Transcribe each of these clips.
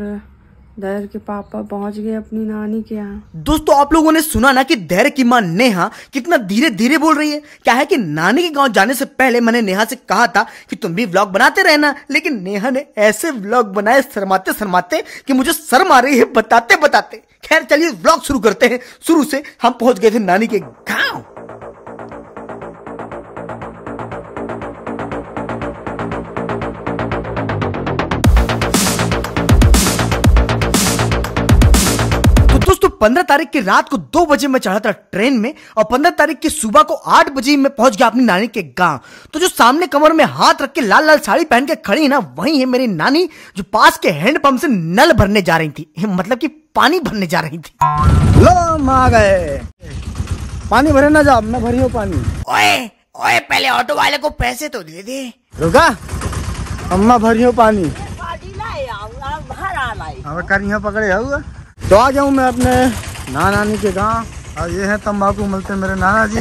और दहर के पापा पहुंच गए अपनी नानी के यहाँ दोस्तों आप लोगों ने सुना ना कि दहर की माँ नेहा कितना धीरे धीरे बोल रही है क्या है कि नानी के गांव जाने से पहले मैंने नेहा से कहा था कि तुम भी व्लॉग बनाते रहना लेकिन नेहा ने ऐसे व्लॉग बनाए शरमाते शरमाते कि मुझे शर्म आ रही है बताते बताते खैर चलिए व्लॉग शुरू करते हैं शुरू से हम पहुंच गए थे नानी के गाँव पंद्रह तारीख की रात को दो बजे में चढ़ा था ट्रेन में और पंद्रह तारीख की सुबह को आठ बजे में पहुंच गया अपनी नानी के गांव तो जो सामने कमर में हाथ रख के लाल लाल साड़ी पहन के खड़ी है ना वही है मेरी नानी जो पास के हैंडपंप से नल भरने जा रही थी मतलब की पानी भरने जा रही थी आ गए पानी भरे ना जाओ मैं भरी हूँ पानी ओए ओए पहले ऑटो वाले को पैसे तो दे दे रुका अम्मा भरी हो पानी पकड़े हुआ तो आ गया हूँ मैं अपने नाना नानी के गाँव और ये है तम्बाकू मलते मेरे नाना जी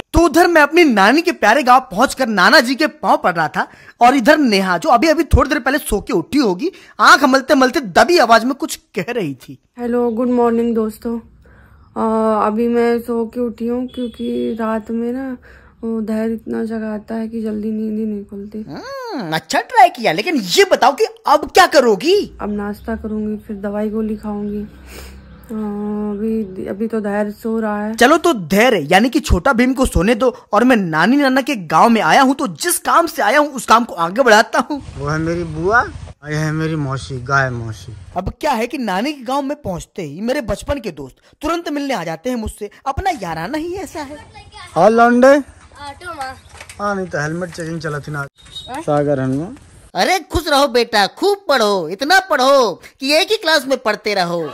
तो उधर मैं अपनी नानी के प्यारे गांव पहुंचकर नाना जी के पांव पड़ रहा था और इधर नेहा जो अभी अभी थोड़ी देर पहले सो के उठी होगी आंख मलते मलते दबी आवाज में कुछ कह रही थी हेलो गुड मॉर्निंग दोस्तों आ, अभी मैं सो के उठी हूँ क्योंकि रात में ना धैर्य इतना जगाता है कि जल्दी नींद ही नहीं खुलती हाँ। हम्म, अच्छा ट्राई किया लेकिन ये बताओ कि अब क्या करोगी अब नाश्ता करूंगी फिर दवाई गोली खाऊंगी अभी अभी तो धैर्य सो रहा है चलो तो धैर्य यानी कि छोटा भीम को सोने दो और मैं नानी नाना के गांव में आया हूँ तो जिस काम से आया हूँ उस काम को आगे बढ़ाता हूँ वो है मेरी बुआ यह है मेरी मौसी गाय मौसी अब क्या है कि नानी के गांव में पहुंचते ही मेरे बचपन के दोस्त तुरंत मिलने आ जाते हैं मुझसे अपना याराना ही ऐसा है और हाँ, लौंडे हाँ नहीं तो हेलमेट चेकिंग चला थी ना सागर हनुमान अरे खुश रहो बेटा खूब पढ़ो इतना पढ़ो कि एक ही क्लास में पढ़ते रहो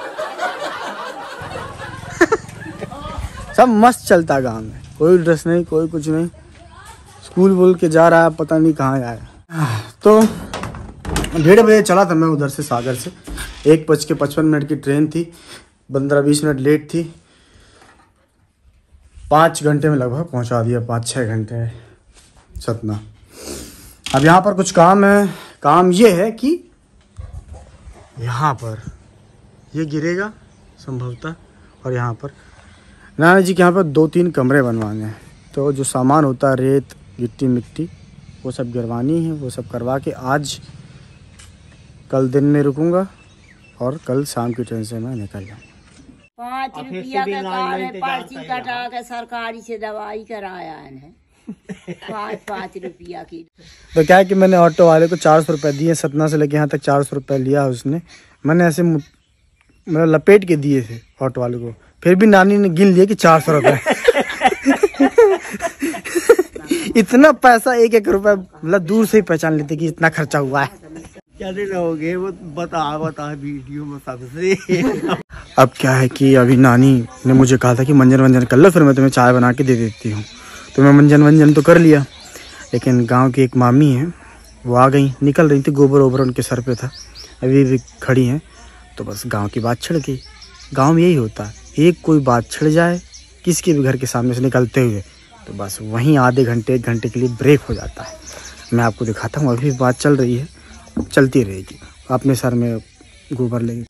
सब मस्त चलता गांव में कोई ड्रेस नहीं कोई कुछ नहीं स्कूल बोल के जा रहा है पता नहीं कहाँ आया तो डेढ़ बजे चला था मैं उधर से सागर से एक बज के पचपन मिनट की ट्रेन थी पंद्रह बीस मिनट लेट थी पाँच घंटे में लगभग पहुंचा दिया पाँच छः घंटे सतना अब यहाँ पर कुछ काम है काम ये है कि यहाँ पर ये गिरेगा संभवतः और यहाँ पर नाना जी के यहाँ पर दो तीन कमरे बनवाने हैं तो जो सामान होता है रेत गिट्टी मिट्टी वो सब गिरवानी है वो सब करवा के आज कल दिन में रुकूंगा और कल शाम की ट्रेन से मैं निकल जाऊंगा पाँच रुपया का काम है पर्ची कटा के सरकारी से दवाई कराया है तो क्या है कि मैंने ऑटो वाले को चार सौ रुपये दिए सतना से लेके यहाँ तक चार सौ रुपये लिया उसने मैंने ऐसे मतलब लपेट के दिए थे ऑटो वाले को फिर भी नानी ने गिन लिया कि चार सौ रुपये इतना पैसा एक एक रुपये मतलब दूर से ही पहचान लेते कि इतना खर्चा हुआ है क्या रहोगे वो बता बता वीडियो में सबसे अब क्या है कि अभी नानी ने मुझे कहा था कि मंजर वंजन कर लो फिर मैं तुम्हें चाय बना के दे देती हूँ तो मैं मंजन वंजन तो कर लिया लेकिन गांव की एक मामी है वो आ गई निकल रही थी गोबर ओबर उनके सर पे था अभी भी खड़ी हैं तो बस गांव की बात छिड़ गई गाँव में यही होता है एक कोई बात छिड़ जाए किसके भी घर के सामने से निकलते हुए तो बस वहीं आधे घंटे एक घंटे के लिए ब्रेक हो जाता है मैं आपको दिखाता हूँ अभी बात चल रही है चलती रहेगी अपने सर में गोबर लेंगे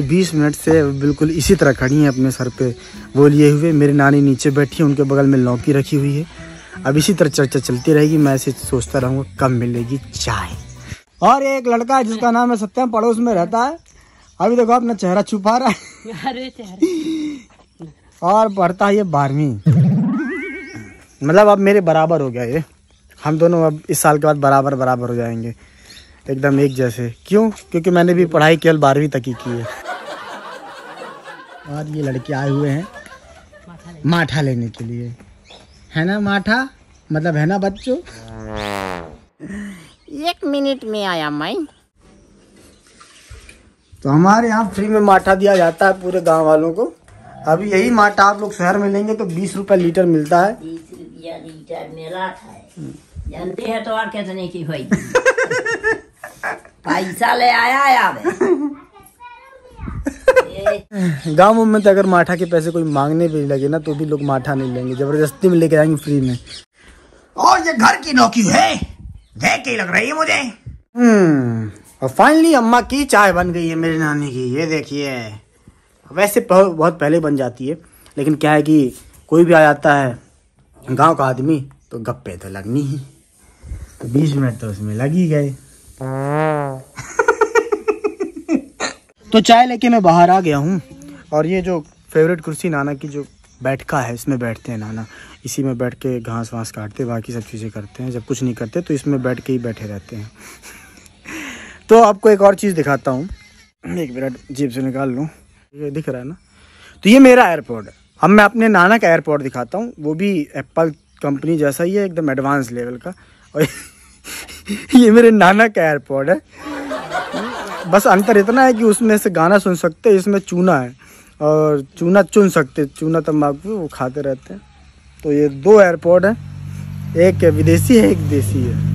तो 20 मिनट से बिल्कुल इसी तरह खड़ी हैं अपने सर पे वो लिए हुए मेरी नानी नीचे बैठी है उनके बगल में लौकी रखी हुई है अब इसी तरह चर्चा चलती रहेगी मैं ऐसे सोचता रहूँगा कब मिलेगी चाय और एक लड़का है जिसका नाम है सत्यम पड़ोस में रहता है अभी देखो अपना चेहरा छुपा रहा है और पढ़ता है ये बारहवीं मतलब अब मेरे बराबर हो गया ये हम दोनों अब इस साल के बाद बराबर बराबर हो जाएंगे एकदम एक जैसे क्यों क्योंकि मैंने भी पढ़ाई केवल बारहवीं तक ही की है और ये लड़के आए हुए हैं माठा लेने के लिए है ना माठा मतलब है ना बच्चों एक मिनट में आया मैं तो हमारे यहाँ फ्री में माठा दिया जाता है पूरे गांव वालों को अभी यही माठा आप लोग शहर में लेंगे तो बीस रुपए लीटर मिलता है बीस है जानते हैं तो और कितने की पैसा ले आया यार गाँव में तो अगर माठा के पैसे कोई मांगने भी लगे ना तो भी लोग माठा नहीं लेंगे जबरदस्ती में लेके आएंगे फ्री में और ये घर की नौकरी है देखे लग रही है मुझे हम्म, और फाइनली अम्मा की चाय बन गई है मेरी नानी की ये देखिए वैसे बहुत पहले बन जाती है लेकिन क्या है कि कोई भी आ जाता है गांव का आदमी तो गप्पे तो लगनी ही तो बीस मिनट तो उसमें लग ही गए तो चाय लेके मैं बाहर आ गया हूँ और ये जो फेवरेट कुर्सी नाना की जो बैठका है इसमें बैठते हैं नाना इसी में बैठ के घास वास काटते बाकी सब चीज़ें करते हैं जब कुछ नहीं करते तो इसमें बैठ के ही बैठे रहते हैं तो आपको एक और चीज़ दिखाता हूँ एक मिनट जीप से निकाल लूँ ये दिख रहा है ना तो ये मेरा एयरपोर्ट है अब मैं अपने नाना का एयरपोर्ट दिखाता हूँ वो भी एप्पल कंपनी जैसा ही है एकदम एडवांस लेवल का और ये मेरे नाना का एयरपोर्ट है बस अंतर इतना है कि उसमें से गाना सुन सकते इसमें चूना है और चूना चुन सकते चूना तम्बाकू तो वो खाते रहते हैं तो ये दो एयरपोर्ट है एक विदेशी है एक देसी है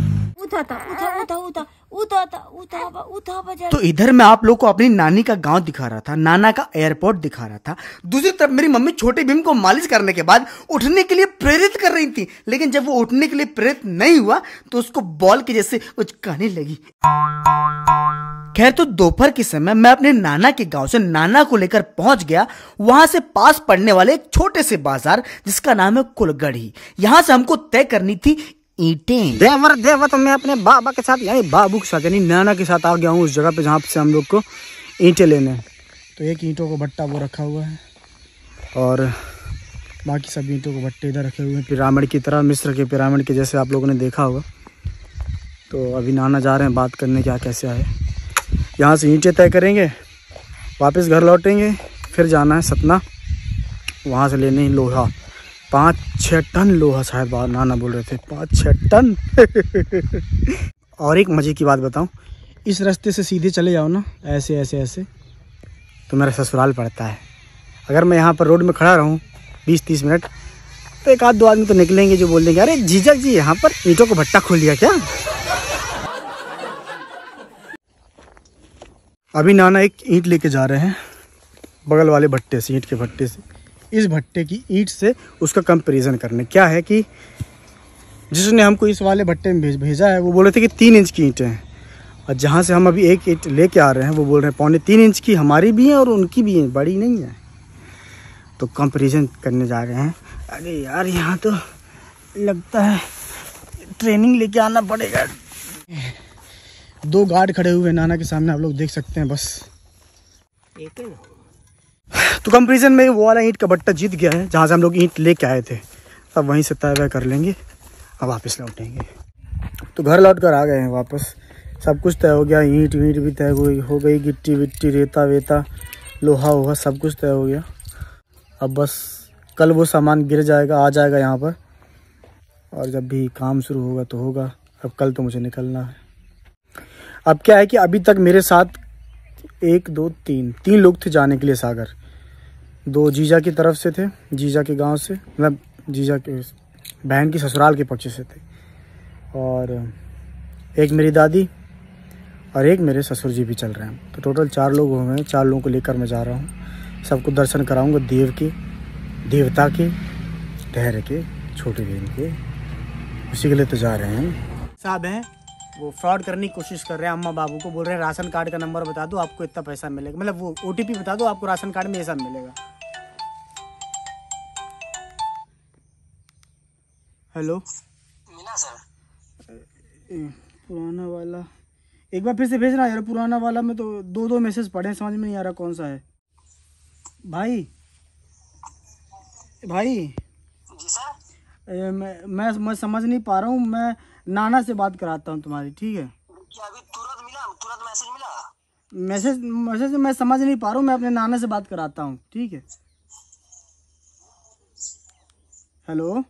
तो इधर मैं आप लोग को अपनी नानी का गांव दिखा रहा था नाना का एयरपोर्ट दिखा रहा था दूसरी तरफ मेरी मम्मी छोटे भीम को मालिश करने के बाद उठने के लिए प्रेरित कर रही थी लेकिन जब वो उठने के लिए प्रेरित नहीं हुआ तो उसको बॉल के जैसे कुछ कहने लगी खैर तो दोपहर के समय मैं अपने नाना के गांव से नाना को लेकर पहुंच गया वहां से पास पड़ने वाले एक छोटे से बाजार जिसका नाम है कुलगढ़ी यहाँ से हमको तय करनी थी ईटें देवर देवर तो मैं अपने बाबा के साथ यानी बाबू के साथ यानी नाना के साथ आ गया हूँ उस जगह पे जहाँ से हम लोग को ईटे लेने तो एक ईंटों को भट्टा वो रखा हुआ है और बाकी सब ईंटों को भट्टे इधर रखे हुए हैं पिरामिड की तरह मिस्र के पिरामिड के जैसे आप लोगों ने देखा होगा तो अभी नाना जा रहे हैं बात करने क्या कैसे आए यहाँ से ईंटें तय करेंगे वापस घर लौटेंगे फिर जाना है सतना वहाँ से लेने लोहा पाँच छः टन लोहा शायद नाना बोल रहे थे पाँच छः टन और एक मज़े की बात बताऊँ इस रास्ते से सीधे चले जाओ ना ऐसे ऐसे ऐसे तो मेरा ससुराल पड़ता है अगर मैं यहाँ पर रोड में खड़ा रहूँ बीस तीस मिनट तो एक आध दो आदमी तो निकलेंगे जो बोल देंगे अरे जीजा जी यहाँ पर ईंटों का भट्टा खोल दिया क्या अभी नाना एक ईंट लेके जा रहे हैं बगल वाले भट्टे से ईंट के भट्टे से इस भट्टे की ईंट से उसका कंपेरिजन करने क्या है कि जिसने हमको इस वाले भट्टे में भेज भेजा है वो बोल रहे थे कि तीन इंच की ईंटें हैं और जहाँ से हम अभी एक ईंट लेके आ रहे हैं वो बोल रहे हैं पौने तीन इंच की हमारी भी हैं और उनकी भी हैं बड़ी नहीं है तो कंपेरिजन करने जा रहे हैं अरे यार यहाँ तो लगता है ट्रेनिंग लेके आना पड़ेगा दो गार्ड खड़े हुए नाना के सामने आप लोग देख सकते हैं बस तो कंपेरिजन में वो वाला ईंट बट्टा जीत गया है जहाँ से हम लोग ईंट लेके आए थे अब वहीं से तय कर लेंगे अब वापस लौटेंगे तो घर लौट कर आ गए हैं वापस सब कुछ तय हो गया ईंट वीट भी तय हुई हो गई गिट्टी विट्टी रेता वेता लोहा वोहा सब कुछ तय हो गया अब बस कल वो सामान गिर जाएगा आ जाएगा यहाँ पर और जब भी काम शुरू होगा तो होगा अब कल तो मुझे निकलना है अब क्या है कि अभी तक मेरे साथ एक दो तीन तीन लोग थे जाने के लिए सागर दो जीजा की तरफ से थे जीजा के गांव से मतलब जीजा के बहन की ससुराल के पक्ष से थे और एक मेरी दादी और एक मेरे ससुर जी भी चल रहे हैं तो टोटल चार लोग हुए हैं चार लोगों को लेकर मैं जा रहा हूँ सबको दर्शन कराऊंगा देव के देवता के ठहर के छोटे बहन के उसी के लिए तो जा रहे हैं साहब हैं वो फ्रॉड करने की कोशिश कर रहे हैं अम्मा बाबू को बोल रहे हैं राशन कार्ड का नंबर बता दो आपको इतना पैसा मिलेगा मतलब वो ओ बता दो आपको राशन कार्ड में ऐसा मिलेगा हेलो सर पुराना वाला एक बार फिर से भेजना यार पुराना वाला में तो दो दो मैसेज पढ़े समझ में नहीं आ रहा कौन सा है भाई भाई जी सर मैं मैं समझ नहीं पा रहा हूँ मैं नाना से बात कराता हूँ तुम्हारी ठीक है मैसेज मैसेज तो मैं समझ नहीं पा रहा हूँ मैं अपने नाना से बात कराता हूँ ठीक है हेलो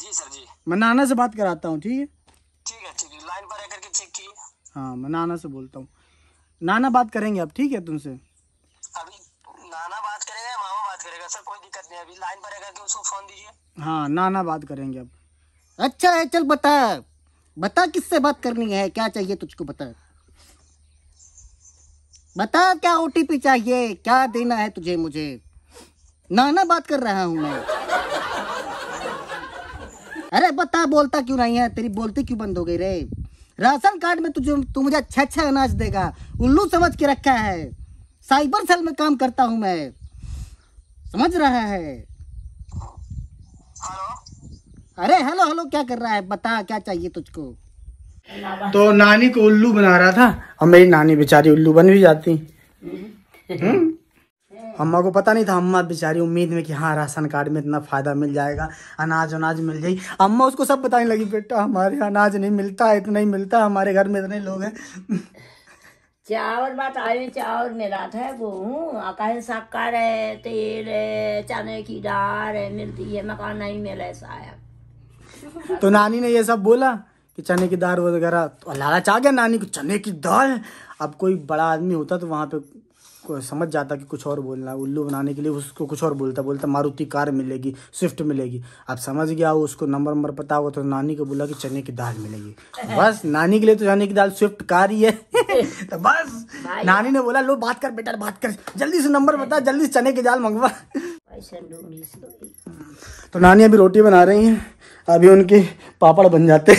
जी सर जी मैं नाना से बात कराता हूँ ठीक है ठीक है ठीक है लाइन पर करके चेक की हाँ मैं नाना से बोलता हूँ नाना बात करेंगे आप ठीक है तुमसे अभी नाना बात करेगा मामा बात करेगा सर कोई दिक्कत नहीं अभी लाइन पर उसको फोन दीजिए हाँ नाना बात करेंगे अब अच्छा है चल बता बता किससे बात करनी है क्या चाहिए तुझको बता बता क्या ओटीपी चाहिए क्या देना है तुझे मुझे नाना बात कर रहा हूं मैं अरे बता बोलता क्यों नहीं है तेरी बोलती क्यों बंद हो गई रे राशन कार्ड में तुझे तू मुझे अच्छा अच्छा अनाज देगा उल्लू समझ के रखा है साइबर सेल में काम करता हूं मैं समझ रहा है अरे हेलो हेलो क्या कर रहा है बता क्या चाहिए तुझको तो नानी को उल्लू बना रहा था और हाँ, मेरी नानी बेचारी उल्लू बन भी जाती हम्म। अम्मा को पता नहीं था अम्मा बेचारी उम्मीद में कि हाँ राशन कार्ड में इतना फायदा मिल जाएगा अनाज उनाज मिल जाएगी अम्मा उसको सब बताने लगी बेटा हमारे अनाज नहीं मिलता है इतना ही मिलता है हमारे घर में इतने लोग हैं चावल बात आए चावल मिला था वो आकाश शक्कर है तेल है चने की दाल है मिलती है मकान नहीं मिला ऐसा आया तो नानी ने ये सब बोला कि चने की दाल वगैरह तो लालच आ गया नानी को चने की दाल अब कोई बड़ा आदमी होता तो वहाँ पे समझ जाता कि कुछ और बोलना उल्लू बनाने के लिए उसको कुछ और बोलता बोलता मारुति कार मिलेगी स्विफ्ट मिलेगी अब समझ गया उसको नंबर नंबर पता होगा तो नानी को बोला कि चने की दाल मिलेगी बस नानी के लिए तो चने की दाल स्विफ्ट कार ही है तो बस नानी ने बोला लो बात कर बेटा बात कर जल्दी से नंबर बता जल्दी से चने की दाल मंगवा तो नानी अभी रोटी बना रही है अभी उनके पापड़ बन जाते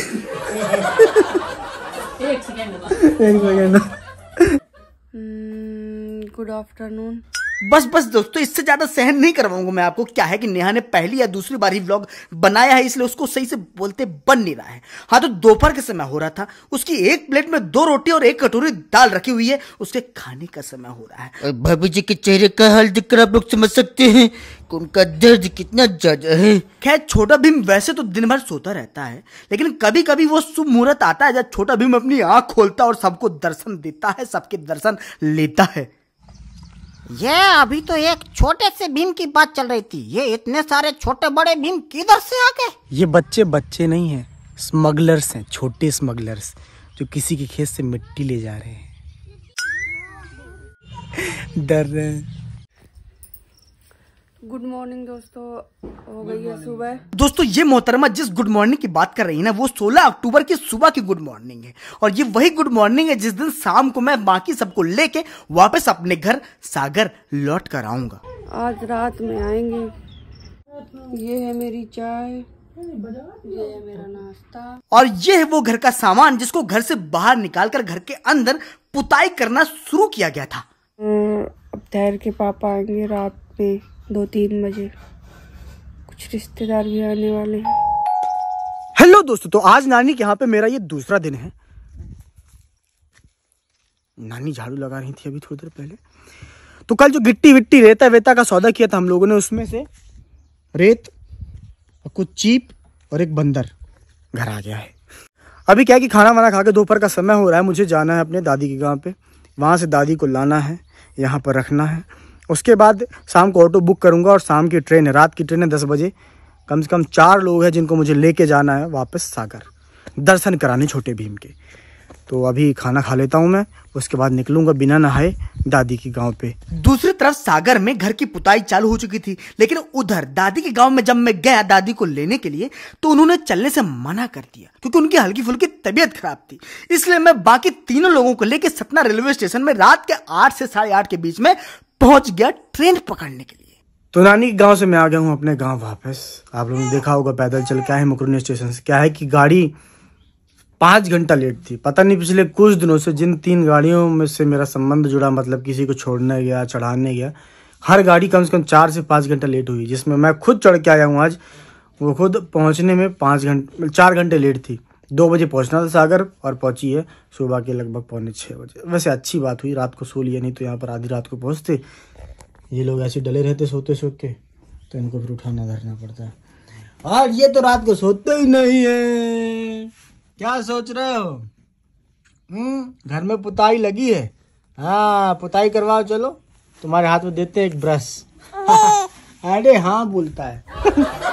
एक सेकेंड गुड आफ्टरनून बस बस दोस्तों इससे ज्यादा सहन नहीं करवाऊंगा मैं आपको क्या है कि नेहा ने पहली या दूसरी बार ही व्लॉग बनाया है इसलिए उसको सही से बोलते बन नहीं रहा है हाँ तो दोपहर के समय हो रहा था उसकी एक प्लेट में दो रोटी और एक कटोरी दाल रखी हुई है उसके खाने का समय हो रहा है भाभी जी के चेहरे का हाल देखकर आप लोग समझ सकते हैं उनका दर्द कितना ज्यादा है खैर छोटा भीम वैसे तो दिन भर सोता रहता है लेकिन कभी कभी वो शुभ मुहूर्त आता है जब छोटा भीम अपनी आंख खोलता और सबको दर्शन देता है सबके दर्शन लेता है ये अभी तो एक छोटे से भीम की बात चल रही थी ये इतने सारे छोटे बड़े भीम किधर से आ गए ये बच्चे बच्चे नहीं है स्मगलर्स हैं छोटे स्मगलर्स जो किसी के खेत से मिट्टी ले जा रहे हैं डर रहे हैं गुड मॉर्निंग दोस्तों हो गई है सुबह दोस्तों ये मोहतरमा जिस गुड मॉर्निंग की बात कर रही है ना वो 16 अक्टूबर की सुबह की गुड मॉर्निंग है और ये वही गुड मॉर्निंग है जिस दिन शाम को मैं बाकी सबको लेके वापस अपने घर सागर लौट कर आऊंगा आज रात में आएंगे ये है मेरी चाय ये है मेरा नाश्ता और ये है वो घर का सामान जिसको घर से बाहर निकालकर घर के अंदर पुताई करना शुरू किया गया था अब तैर के पापा आएंगे रात में दो तीन बजे कुछ रिश्तेदार भी आने वाले हैं हेलो दोस्तों तो आज नानी के यहाँ पे मेरा ये दूसरा दिन है नानी झाड़ू लगा रही थी अभी थोड़ी देर पहले तो कल जो गिट्टी विट्टी रेता वेता का सौदा किया था हम लोगों ने उसमें से रेत और कुछ चीप और एक बंदर घर आ गया है अभी क्या है कि खाना वाना खा के दोपहर का समय हो रहा है मुझे जाना है अपने दादी के गाँव पे वहाँ से दादी को लाना है यहाँ पर रखना है उसके बाद शाम को ऑटो बुक करूँगा और शाम की ट्रेन है रात की ट्रेन है दस बजे कम से कम चार लोग हैं जिनको मुझे लेके जाना है वापस सागर दर्शन कराने छोटे भीम के तो अभी खाना खा लेता हूँ मैं उसके बाद निकलूंगा बिना नहाए दादी के गांव पे दूसरी तरफ सागर में घर की पुताई चालू हो चुकी थी लेकिन उधर दादी के गांव में जब मैं गया दादी को लेने के लिए तो उन्होंने चलने से मना कर दिया क्योंकि उनकी हल्की फुल्की तबीयत खराब थी इसलिए मैं बाकी तीनों लोगों को लेकर सतना रेलवे स्टेशन में रात के आठ से साढ़े आठ के बीच में पहुंच गया ट्रेन पकड़ने के लिए तो नानी गांव से मैं आ गया हूँ अपने गांव वापस आप लोगों ने देखा होगा पैदल चल क्या है मकरूनी स्टेशन से क्या है कि गाड़ी पाँच घंटा लेट थी पता नहीं पिछले कुछ दिनों से जिन तीन गाड़ियों में से मेरा संबंध जुड़ा मतलब किसी को छोड़ने गया चढ़ाने गया हर गाड़ी कम से कम चार से पाँच घंटा लेट हुई जिसमें मैं खुद चढ़ के आया हूँ आज वो खुद पहुँचने में पाँच घंटे चार घंटे लेट थी दो बजे पहुंचना था सागर और पहुंची है सुबह के लगभग पौने छः बजे वैसे अच्छी बात हुई रात को सो लिया नहीं तो यहाँ पर आधी रात को पहुँचते ये लोग ऐसे डले रहते सोते सोख के तो इनको फिर उठाना धरना पड़ता है और ये तो रात को सोते ही नहीं है क्या सोच रहे हो हम्म घर में पुताई लगी है हाँ पुताई करवाओ चलो तुम्हारे हाथ में देते हैं एक ब्रश अरे हाँ बोलता है